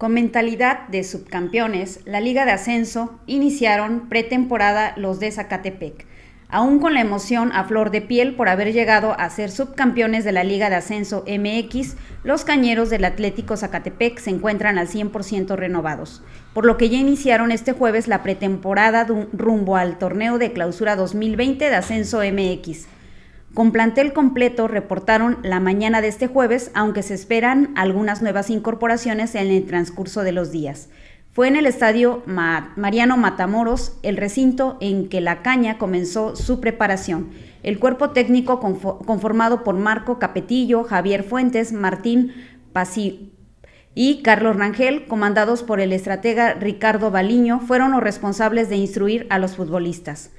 Con mentalidad de subcampeones, la Liga de Ascenso iniciaron pretemporada los de Zacatepec, aún con la emoción a flor de piel por haber llegado a ser subcampeones de la Liga de Ascenso MX, los cañeros del Atlético Zacatepec se encuentran al 100% renovados, por lo que ya iniciaron este jueves la pretemporada rumbo al torneo de clausura 2020 de Ascenso MX. Con plantel completo reportaron la mañana de este jueves, aunque se esperan algunas nuevas incorporaciones en el transcurso de los días. Fue en el estadio Mariano Matamoros el recinto en que la caña comenzó su preparación. El cuerpo técnico conformado por Marco Capetillo, Javier Fuentes, Martín Pasi y Carlos Rangel, comandados por el estratega Ricardo Baliño, fueron los responsables de instruir a los futbolistas.